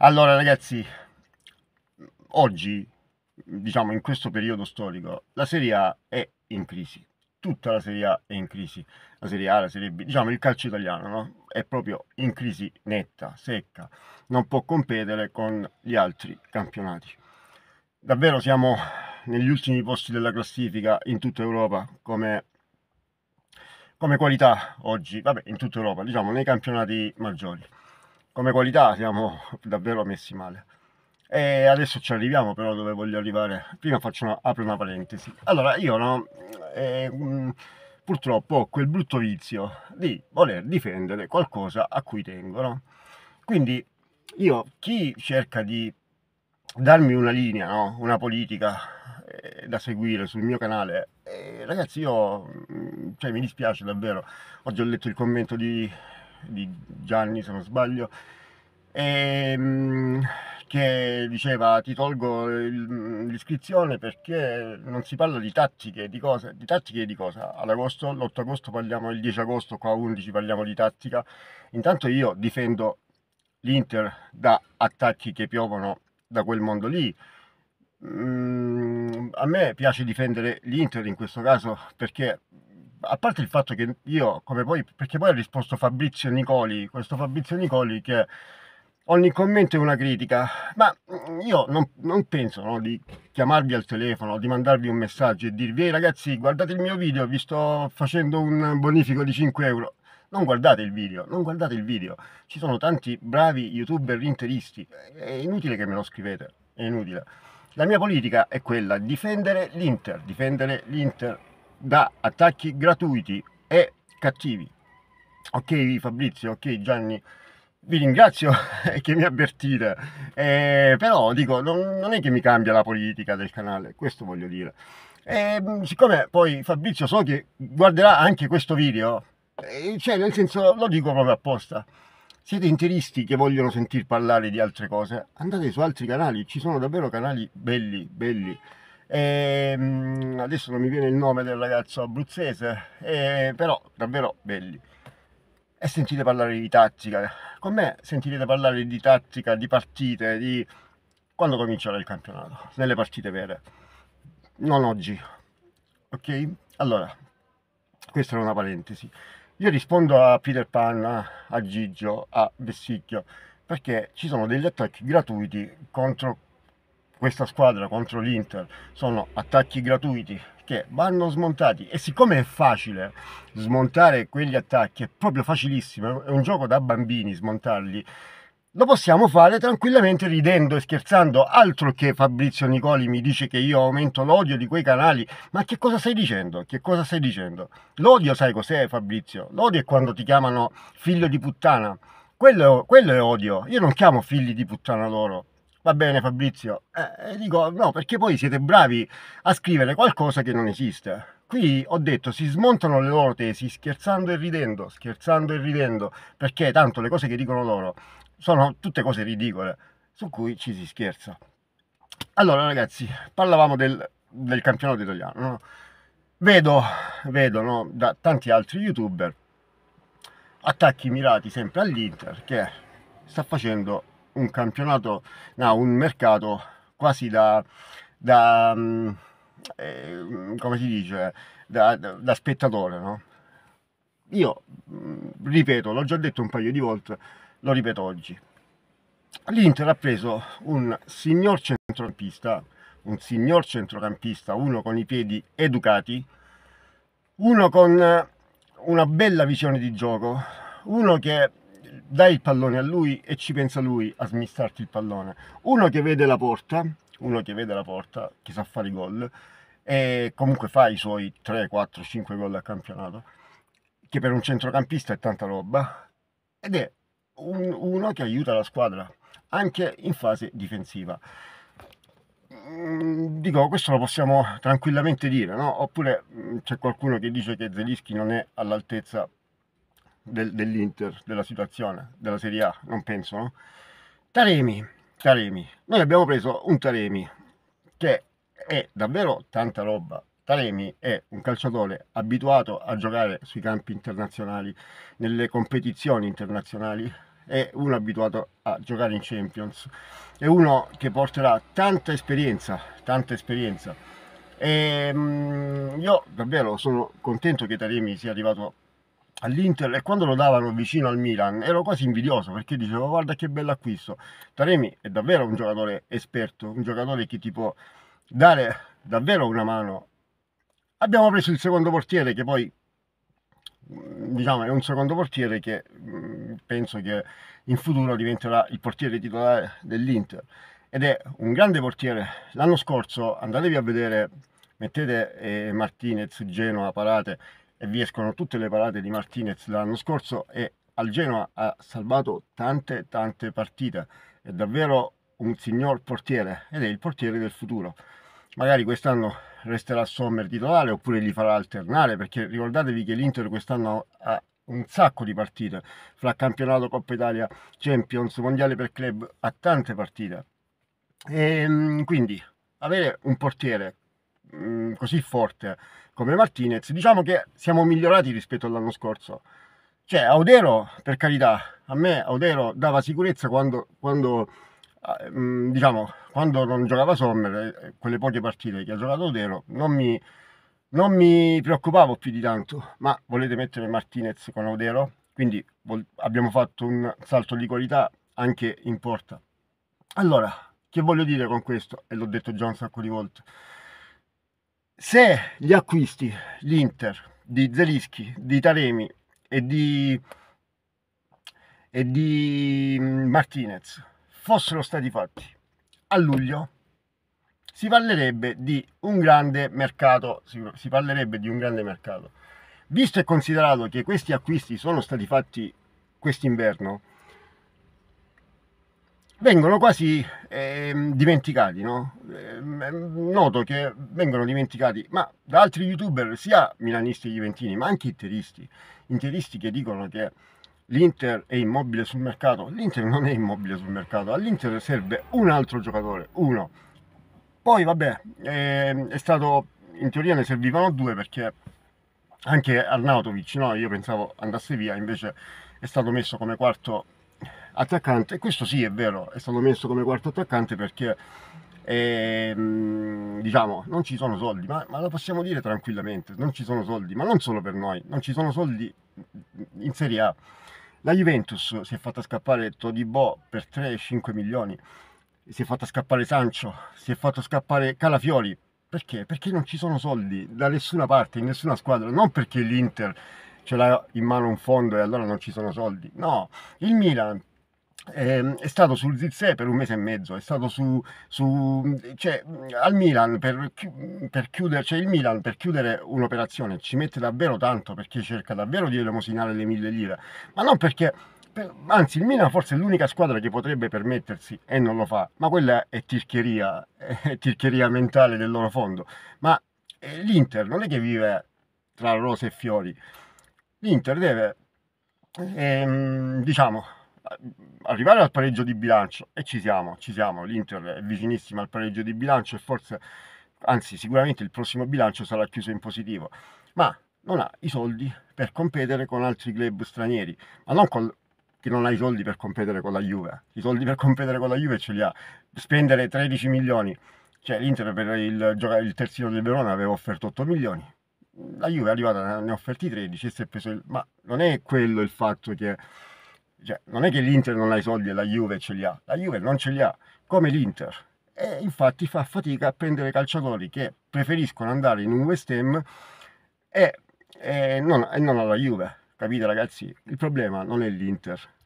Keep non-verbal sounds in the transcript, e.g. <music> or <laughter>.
Allora ragazzi, oggi, diciamo in questo periodo storico, la Serie A è in crisi. Tutta la Serie A è in crisi. La Serie A, la Serie B, diciamo il calcio italiano, no? È proprio in crisi netta, secca. Non può competere con gli altri campionati. Davvero siamo negli ultimi posti della classifica in tutta Europa come, come qualità oggi, vabbè in tutta Europa, diciamo nei campionati maggiori come qualità siamo <laughs> davvero messi male. E adesso ci arriviamo però dove voglio arrivare. Prima faccio una, apro una parentesi. Allora, io no, eh, mm, purtroppo ho quel brutto vizio di voler difendere qualcosa a cui tengo. No? Quindi io, chi cerca di darmi una linea, no? una politica eh, da seguire sul mio canale, eh, ragazzi io, mm, cioè, mi dispiace davvero, oggi ho letto il commento di di Gianni se non sbaglio, e, ehm, che diceva ti tolgo l'iscrizione perché non si parla di tattiche, di cosa, di tattiche di cosa? All'agosto, l'8 agosto parliamo, il 10 agosto qua 11 parliamo di tattica, intanto io difendo l'Inter da attacchi che piovono da quel mondo lì, Mm, a me piace difendere l'Inter in questo caso perché a parte il fatto che io, come poi, perché poi ha risposto Fabrizio Nicoli, questo Fabrizio Nicoli che ogni commento è una critica, ma io non, non penso no, di chiamarvi al telefono, di mandarvi un messaggio e dirvi, ehi ragazzi, guardate il mio video, vi sto facendo un bonifico di 5 euro. Non guardate il video, non guardate il video. Ci sono tanti bravi youtuber interisti, è inutile che me lo scrivete, è inutile. La mia politica è quella, difendere l'Inter, difendere l'Inter, da attacchi gratuiti e cattivi. Ok Fabrizio, ok Gianni, vi ringrazio <laughs> che mi avvertite, eh, però dico, non, non, è che mi cambia la politica del canale, questo voglio dire. E, ehm, siccome poi Fabrizio so che guarderà anche questo video, eh, cioè nel senso lo dico proprio apposta, siete interisti che vogliono sentir parlare di altre cose, andate su altri canali, ci sono davvero canali belli, belli. E, ehm, adesso non mi viene il nome del ragazzo abruzzese, e, eh, però davvero belli. E sentite parlare di tattica. Con me sentirete parlare di tattica, di partite, di quando comincerà il campionato, nelle partite vere. Non oggi. Ok? Allora, questa era una parentesi. Io rispondo a Peter Pan, a Gigio, a Vessicchio, perché ci sono degli attacchi gratuiti contro questa squadra contro l'Inter sono attacchi gratuiti che vanno smontati e siccome è facile smontare quegli attacchi è proprio facilissimo è un gioco da bambini smontarli lo possiamo fare tranquillamente ridendo e scherzando altro che Fabrizio Nicoli mi dice che io aumento l'odio di quei canali ma che cosa stai dicendo che cosa stai dicendo l'odio sai cos'è Fabrizio l'odio è quando ti chiamano figlio di puttana quello, quello è odio io non chiamo figli di puttana loro Va bene Fabrizio, eh, dico no perché poi siete bravi a scrivere qualcosa che non esiste. Qui ho detto si smontano le loro tesi scherzando e ridendo, scherzando e ridendo, perché tanto le cose che dicono loro sono tutte cose ridicole su cui ci si scherza. Allora ragazzi, parlavamo del, del campionato italiano. No? Vedo, vedo no, da tanti altri youtuber attacchi mirati sempre all'Inter che sta facendo un campionato, no, un mercato quasi da, da mm, eh, come si dice, da, da, da spettatore, no? Io, mm, ripeto, l'ho già detto un paio di volte, lo ripeto oggi. L'Inter ha preso un signor centrocampista, un signor centrocampista, uno con i piedi educati, uno con una bella visione di gioco, uno che dai il pallone a lui e ci pensa lui a smistarti il pallone. Uno che vede la porta, uno che vede la porta, che sa fare i gol, e comunque fa i suoi 3, 4, 5 gol al campionato, che per un centrocampista è tanta roba, ed è un, uno che aiuta la squadra, anche in fase difensiva. Mm, dico, questo lo possiamo tranquillamente dire, no? Oppure mm, c'è qualcuno che dice che Zelischi non è all'altezza del, dell'Inter, della situazione, della Serie A, non penso, no? Taremi, Taremi. Noi abbiamo preso un Taremi che è davvero tanta roba. Taremi è un calciatore abituato a giocare sui campi internazionali, nelle competizioni internazionali, è uno abituato a giocare in Champions, è uno che porterà tanta esperienza, tanta esperienza. E, ehm, io davvero sono contento che Taremi sia arrivato all'Inter e quando lo davano vicino al Milan ero quasi invidioso perché dicevo guarda che bello acquisto. Taremi è davvero un giocatore esperto, un giocatore che ti può dare davvero una mano. Abbiamo preso il secondo portiere che poi mm, diciamo è un secondo portiere che mm, penso che in futuro diventerà il portiere titolare dell'Inter ed è un grande portiere. L'anno scorso andatevi a vedere, mettete eh, Martinez, Genoa, Parate, e vi escono tutte le parate di Martinez dell'anno scorso e al Genoa ha salvato tante tante partite è davvero un signor portiere ed è il portiere del futuro magari quest'anno resterà Sommer titolare oppure gli farà alternare perché ricordatevi che l'Inter quest'anno ha un sacco di partite fra campionato, Coppa Italia, Champions, Mondiale per club ha tante partite e ehm, quindi avere un portiere così forte come Martinez, diciamo che siamo migliorati rispetto all'anno scorso. Cioè, Audero, per carità, a me Audero dava sicurezza quando, quando ah, mm, diciamo, quando non giocava Sommer, eh, quelle poche partite che ha giocato Audero, non mi, non mi preoccupavo più di tanto, ma volete mettere Martinez con Audero? Quindi abbiamo fatto un salto di qualità anche in porta. Allora, che voglio dire con questo? E l'ho detto già un sacco di volte. Se gli acquisti, di Inter, di Zelischi, di Taremi e di, e di mm, Martinez fossero stati fatti a luglio, si parlerebbe di un grande mercato, si, si parlerebbe di un grande mercato. Visto e considerato che questi acquisti sono stati fatti quest'inverno, vengono quasi eh, dimenticati, no? Ehm, noto che vengono dimenticati, ma da altri youtuber, sia milanisti e juventini, ma anche interisti, interisti che dicono che l'Inter è immobile sul mercato, l'Inter non è immobile sul mercato, all'Inter serve un altro giocatore, uno. Poi vabbè, eh, è stato, in teoria ne servivano due perché anche Arnautovic, no? io pensavo andasse via, invece è stato messo come quarto attaccante, e questo sì è vero, è stato messo come quarto attaccante perché e, ehm, diciamo non ci sono soldi, ma, ma, lo possiamo dire tranquillamente, non ci sono soldi, ma non solo per noi, non ci sono soldi in Serie A. La Juventus si è fatta scappare Todibò per 3-5 milioni, si è fatta scappare Sancio, si è fatto scappare Calafiori. Perché? Perché non ci sono soldi da nessuna parte, in nessuna squadra, non perché l'Inter ce l'ha in mano un fondo e allora non ci sono soldi. No, il Milan ehm, è stato sul Zizè per un mese e mezzo, è stato su, su cioè, al Milan per, per, chiudere, cioè il Milan per chiudere un'operazione ci mette davvero tanto perché cerca davvero di elemosinare le mille lire, ma non perché, anzi il Milan forse è l'unica squadra che potrebbe permettersi e non lo fa, ma quella è tircheria, è tircheria mentale del loro fondo, ma eh, l'Inter non è che vive tra rose e fiori, l'Inter deve ehm, diciamo, arrivare al pareggio di bilancio e ci siamo, ci siamo, l'Inter è vicinissima al pareggio di bilancio e forse, anzi sicuramente il prossimo bilancio sarà chiuso in positivo, ma non ha i soldi per competere con altri club stranieri, ma non col, che non ha i soldi per competere con la Juve, i soldi per competere con la Juve ce li ha, spendere 13 milioni, cioè l'Inter per il, il terzino del Verona aveva offerto 8 milioni, la Juve è arrivata, ne ha offerti 13 e si è preso il... Ma non è quello il fatto che... Cioè, non è che l'Inter non ha i soldi e la Juve ce li ha. La Juve non ce li ha, come l'Inter. E infatti fa fatica a prendere calciatori che preferiscono andare in un West Ham e, e, non, e non alla Juve. Capite ragazzi? Il problema non è l'Inter,